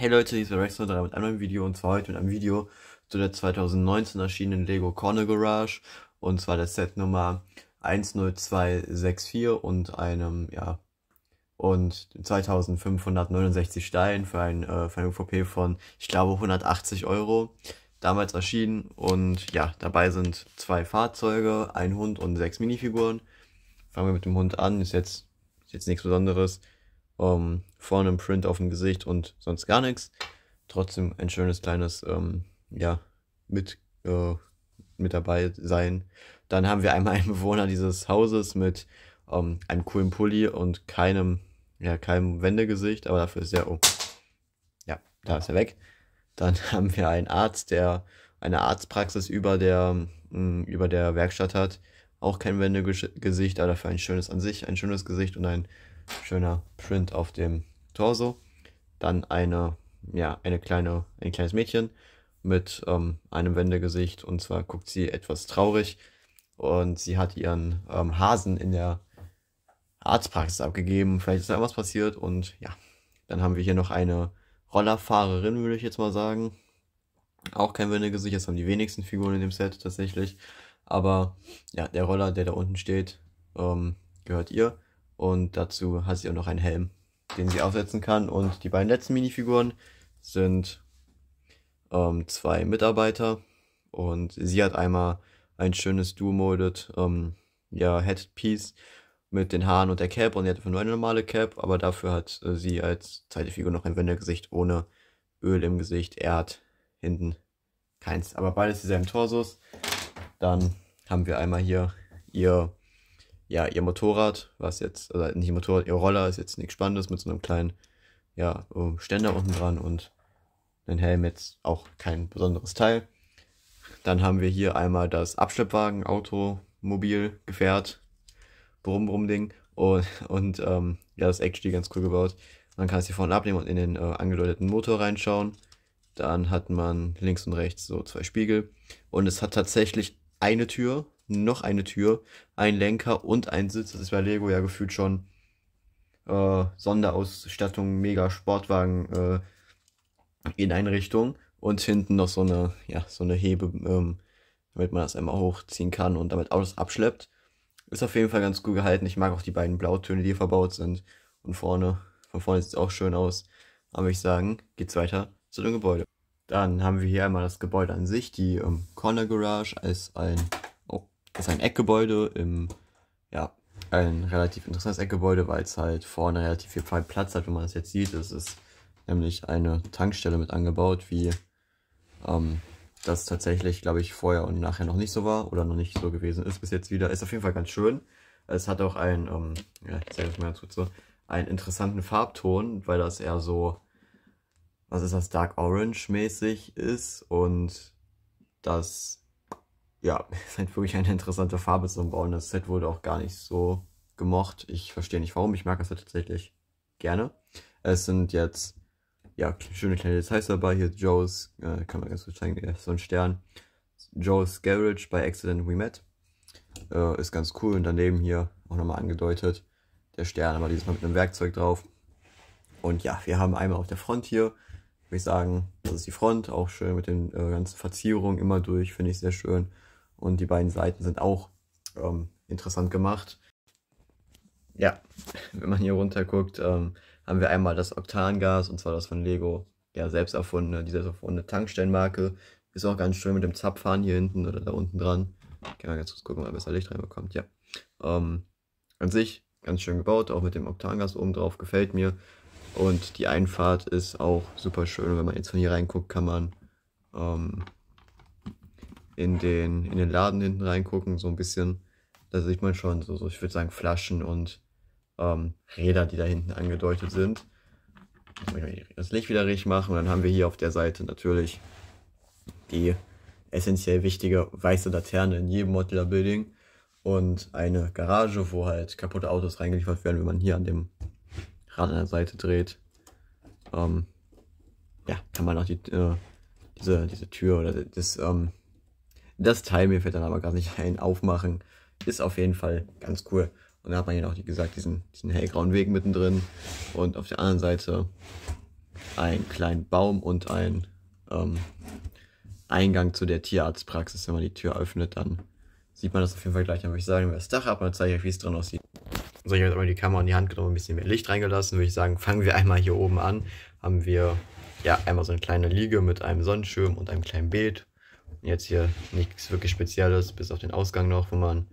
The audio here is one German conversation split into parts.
Hey Leute, hier ist Rex03 mit einem neuen Video und zwar heute mit einem Video zu der 2019 erschienenen Lego Corner Garage und zwar der Set Nummer 10264 und einem, ja, und 2569 Steinen für ein, äh, für eine UVP von, ich glaube, 180 Euro damals erschienen und ja, dabei sind zwei Fahrzeuge, ein Hund und sechs Minifiguren. Fangen wir mit dem Hund an, ist jetzt, ist jetzt nichts Besonderes. Um, ähm, vorne ein Print auf dem Gesicht und sonst gar nichts. Trotzdem ein schönes kleines, ähm, ja, mit, äh, mit dabei sein. Dann haben wir einmal einen Bewohner dieses Hauses mit ähm, einem coolen Pulli und keinem, ja, keinem Wendegesicht, aber dafür ist er, oh, ja, da ist er weg. Dann haben wir einen Arzt, der eine Arztpraxis über der, mh, hm, über der Werkstatt hat. Auch kein Wendegesicht, aber dafür ein schönes an sich, ein schönes Gesicht und ein schöner Print auf dem Torso, dann eine, ja, eine kleine, ein kleines Mädchen mit ähm, einem Wendegesicht und zwar guckt sie etwas traurig und sie hat ihren ähm, Hasen in der Arztpraxis abgegeben. Vielleicht ist da was passiert und ja, dann haben wir hier noch eine Rollerfahrerin, würde ich jetzt mal sagen. Auch kein Wendegesicht, das haben die wenigsten Figuren in dem Set tatsächlich. Aber ja, der Roller, der da unten steht, ähm, gehört ihr. Und dazu hat sie auch noch einen Helm den sie aufsetzen kann. Und die beiden letzten Minifiguren sind ähm, zwei Mitarbeiter. Und sie hat einmal ein schönes Duo-Molded ähm, ja, Headpiece mit den Haaren und der Cap. Und sie hat einfach nur eine normale Cap, aber dafür hat äh, sie als zweite Figur noch ein Wendergesicht ohne Öl im Gesicht. Er hat hinten keins. Aber beides dieselben Torsos. Dann haben wir einmal hier ihr ja, ihr Motorrad, was jetzt, also nicht ihr Motorrad, ihr Roller ist jetzt nichts Spannendes mit so einem kleinen, ja, ähm, Ständer unten dran und einen Helm jetzt auch kein besonderes Teil. Dann haben wir hier einmal das Abschleppwagen, Auto, Mobil, Gefährt, Brumm, Brumm Ding und, und ähm, ja, das actually ganz cool gebaut. Man kann es hier vorne abnehmen und in den äh, angedeuteten Motor reinschauen. Dann hat man links und rechts so zwei Spiegel. Und es hat tatsächlich eine Tür, noch eine Tür, ein Lenker und ein Sitz. Das ist bei Lego ja gefühlt schon äh, Sonderausstattung, mega Sportwagen äh, in Einrichtung. Und hinten noch so eine, ja, so eine Hebe, ähm, damit man das einmal hochziehen kann und damit Autos abschleppt. Ist auf jeden Fall ganz gut gehalten. Ich mag auch die beiden Blautöne, die hier verbaut sind. Und vorne, von vorne sieht es auch schön aus. Aber ich sagen, geht's weiter zu dem Gebäude. Dann haben wir hier einmal das Gebäude an sich, die ähm, Corner Garage als ein ist ein Eckgebäude im, ja, ein relativ interessantes Eckgebäude, weil es halt vorne relativ viel Platz hat, wenn man das jetzt sieht. Es ist nämlich eine Tankstelle mit angebaut, wie ähm, das tatsächlich, glaube ich, vorher und nachher noch nicht so war oder noch nicht so gewesen ist bis jetzt wieder. Ist auf jeden Fall ganz schön. Es hat auch einen, ähm, ja, ich zeige mal ganz kurz so, einen interessanten Farbton, weil das eher so, was ist das, Dark Orange mäßig ist und das ja, ist halt wirklich eine interessante Farbe zum Bauen. Das Set wurde auch gar nicht so gemocht. Ich verstehe nicht warum. Ich mag das Set halt tatsächlich gerne. Es sind jetzt ja, schöne kleine Details dabei. Hier Joe's, äh, kann man ganz gut zeigen, so ein Stern. Joe's Garage bei Accident We Met. Äh, ist ganz cool. Und daneben hier auch nochmal angedeutet der Stern, aber dieses Mal mit einem Werkzeug drauf. Und ja, wir haben einmal auf der Front hier, würde ich sagen, das ist die Front, auch schön mit den äh, ganzen Verzierungen immer durch, finde ich sehr schön. Und die beiden Seiten sind auch ähm, interessant gemacht. Ja, wenn man hier runter guckt, ähm, haben wir einmal das Oktangas, und zwar das von Lego, ja, selbst erfundene, die erfundene Tankstellenmarke. Ist auch ganz schön mit dem Zapfhahn hier hinten oder da unten dran. Kann man ganz kurz gucken, ob man besser Licht reinbekommt, ja. Ähm, an sich ganz schön gebaut, auch mit dem Oktangas oben drauf, gefällt mir. Und die Einfahrt ist auch super schön. Wenn man jetzt von hier reinguckt, kann man ähm, in den, in den Laden hinten reingucken, so ein bisschen. Da sieht man schon so, so ich würde sagen, Flaschen und ähm, Räder, die da hinten angedeutet sind. Das Licht wieder richtig machen. Und dann haben wir hier auf der Seite natürlich die essentiell wichtige weiße Laterne in jedem Modeler Building und eine Garage, wo halt kaputte Autos reingeliefert werden, wenn man hier an dem Rad an der Seite dreht. Ähm, ja, kann man auch die, äh, diese, diese Tür oder das ähm, das Teil, mir fällt dann aber gar nicht ein, aufmachen, ist auf jeden Fall ganz cool. Und da hat man ja auch, wie gesagt, diesen, diesen hellgrauen Weg mittendrin und auf der anderen Seite einen kleinen Baum und einen ähm, Eingang zu der Tierarztpraxis. Wenn man die Tür öffnet, dann sieht man das auf jeden Fall gleich. Dann würde ich sagen, wir das Dach ab und dann zeige ich euch, wie es drin aussieht. So, ich habe jetzt einmal die Kamera in die Hand genommen, und ein bisschen mehr Licht reingelassen. Würde ich sagen, fangen wir einmal hier oben an. Haben wir ja einmal so eine kleine Liege mit einem Sonnenschirm und einem kleinen Beet. Jetzt hier nichts wirklich Spezielles, bis auf den Ausgang noch, wo man,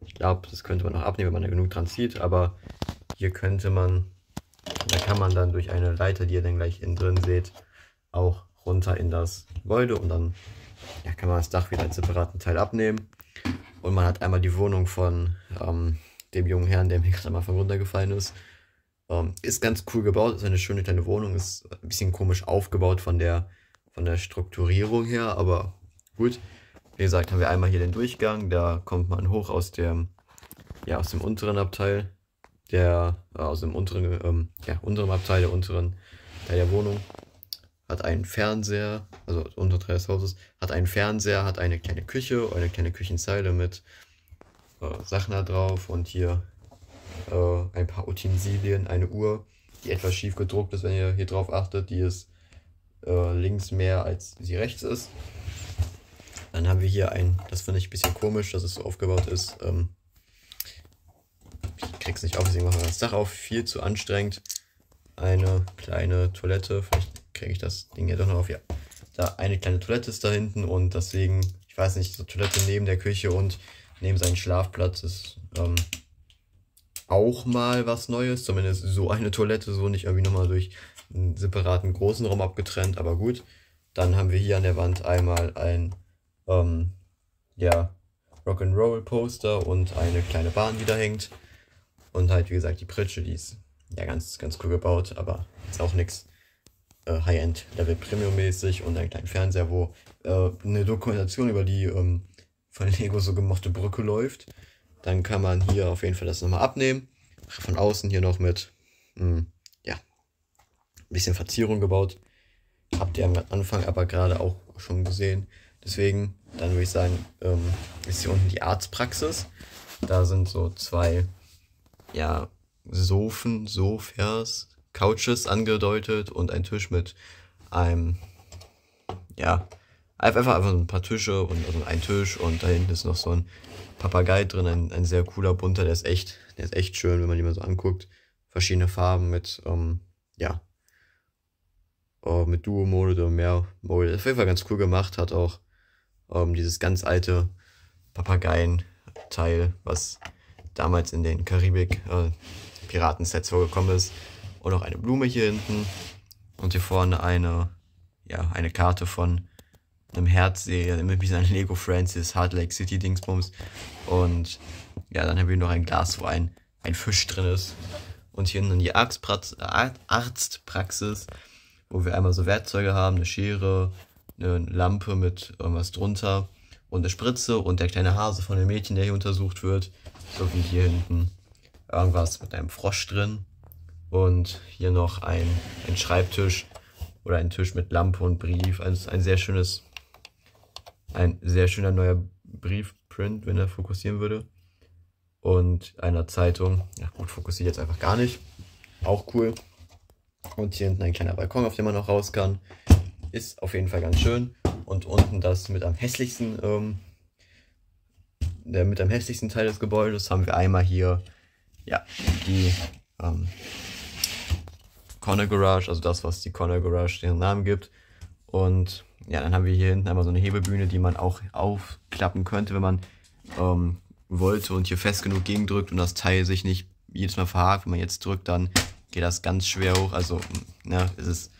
ich glaube, das könnte man noch abnehmen, wenn man da genug dran zieht, aber hier könnte man, da kann man dann durch eine Leiter, die ihr dann gleich innen drin seht, auch runter in das Gebäude und dann ja, kann man das Dach wieder als separaten Teil abnehmen. Und man hat einmal die Wohnung von ähm, dem jungen Herrn, der mir gerade mal von runtergefallen ist. Ähm, ist ganz cool gebaut, ist eine schöne kleine Wohnung, ist ein bisschen komisch aufgebaut von der, von der Strukturierung her, aber Gut. Wie gesagt, haben wir einmal hier den Durchgang. Da kommt man hoch aus dem, ja, aus dem unteren Abteil der, äh, aus dem unteren, ähm, ja, unteren Abteil der unteren Teil der Wohnung. Hat einen Fernseher, also unter Teil des Hauses, hat einen Fernseher, hat eine kleine Küche, eine kleine Küchenzeile mit äh, Sachen da drauf und hier äh, ein paar Utensilien, eine Uhr, die etwas schief gedruckt ist, wenn ihr hier drauf achtet, die ist äh, links mehr als sie rechts ist. Dann haben wir hier ein, das finde ich ein bisschen komisch, dass es so aufgebaut ist. Ähm, ich krieg's nicht auf, deswegen machen wir das Dach auf. Viel zu anstrengend. Eine kleine Toilette. Vielleicht kriege ich das Ding ja doch noch auf. Ja. Da eine kleine Toilette ist da hinten und deswegen, ich weiß nicht, so Toilette neben der Küche und neben seinem Schlafplatz ist ähm, auch mal was Neues. Zumindest so eine Toilette, so nicht irgendwie nochmal durch einen separaten großen Raum abgetrennt, aber gut. Dann haben wir hier an der Wand einmal ein ähm, ja, Rock'n'Roll-Poster und eine kleine Bahn, die da hängt. Und halt, wie gesagt, die Pritsche, die ist ja ganz, ganz cool gebaut, aber ist auch nichts äh, High-End-Level-Premium-mäßig und einen kleinen Fernseher, wo äh, eine Dokumentation über die ähm, von Lego so gemochte Brücke läuft. Dann kann man hier auf jeden Fall das nochmal abnehmen. Von außen hier noch mit, mh, hm, ja, ein bisschen Verzierung gebaut. Habt ihr am Anfang aber gerade auch schon gesehen. Deswegen, dann würde ich sagen, ähm, ist hier unten die Arztpraxis. Da sind so zwei, ja, Sofen, Sofas, Couches angedeutet und ein Tisch mit einem, ja, einfach, einfach so ein paar Tische und also ein Tisch und da hinten ist noch so ein Papagei drin, ein, ein sehr cooler bunter, der ist echt, der ist echt schön, wenn man den mal so anguckt. Verschiedene Farben mit, ähm, ja, äh, mit Duo-Mode oder mehr Mode. auf jeden Fall ganz cool gemacht, hat auch ähm, dieses ganz alte Papageien-Teil, was damals in den Karibik-Piratensets äh, vorgekommen ist. Und auch eine Blume hier hinten. Und hier vorne eine, ja, eine Karte von einem Herzsee mit diesem Lego Francis Hard Lake City Dingsbums. Und ja, dann habe ich noch ein Glas, wo ein, ein Fisch drin ist. Und hier hinten die Arztpraxis, Arztpraxis, wo wir einmal so Werkzeuge haben, eine Schere, eine Lampe mit irgendwas drunter und eine Spritze und der kleine Hase von dem Mädchen, der hier untersucht wird, sowie hier hinten irgendwas mit einem Frosch drin und hier noch ein, ein Schreibtisch oder ein Tisch mit Lampe und Brief. Also ein sehr schönes, ein sehr schöner neuer Briefprint, wenn er fokussieren würde. Und einer Zeitung. Ja gut, fokussiert jetzt einfach gar nicht. Auch cool. Und hier hinten ein kleiner Balkon, auf dem man noch raus kann. Ist auf jeden Fall ganz schön. Und unten das mit am hässlichsten, ähm, der mit am hässlichsten Teil des Gebäudes haben wir einmal hier, ja, die ähm, Corner Garage, also das, was die Corner Garage den Namen gibt. Und ja, dann haben wir hier hinten einmal so eine Hebebühne, die man auch aufklappen könnte, wenn man ähm, wollte und hier fest genug gegendrückt und das Teil sich nicht jedes Mal verhakt. Wenn man jetzt drückt, dann geht das ganz schwer hoch. Also, ne, es ist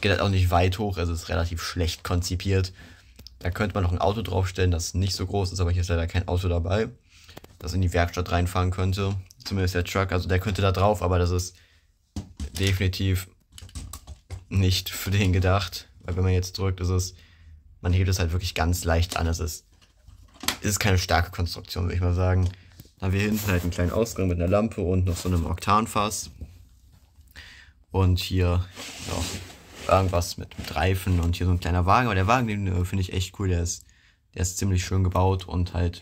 geht halt auch nicht weit hoch, also es ist relativ schlecht konzipiert. Da könnte man noch ein Auto draufstellen, das nicht so groß ist, aber hier ist leider kein Auto dabei, das in die Werkstatt reinfahren könnte. Zumindest der Truck, also der könnte da drauf, aber das ist definitiv nicht für den gedacht. Weil wenn man jetzt drückt, ist es, man hebt es halt wirklich ganz leicht an. Es ist, es ist keine starke Konstruktion, würde ich mal sagen. Dann haben wir hinten halt einen kleinen Ausgang mit einer Lampe und noch so einem Oktanfass. Und hier, ja, irgendwas mit, mit Reifen und hier so ein kleiner Wagen. Aber der Wagen, den äh, finde ich echt cool. Der ist, der ist ziemlich schön gebaut und halt,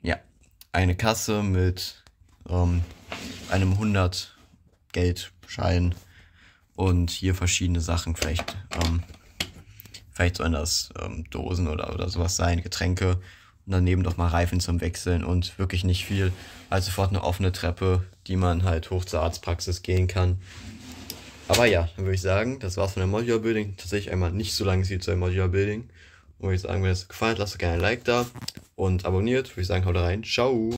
ja, eine Kasse mit ähm, einem 100 Geldschein und hier verschiedene Sachen. Vielleicht, ähm, vielleicht sollen das ähm, Dosen oder, oder sowas sein, Getränke. Und daneben doch mal Reifen zum Wechseln und wirklich nicht viel. Also sofort eine offene Treppe, die man halt hoch zur Arztpraxis gehen kann. Aber ja, dann würde ich sagen, das war's von der Modular Building. Tatsächlich einmal nicht so lange sie zu der Modular Building. Und würde ich sagen, wenn es gefallen hat, lasst gerne ein Like da und abonniert. Würde ich sagen, haut rein. Ciao.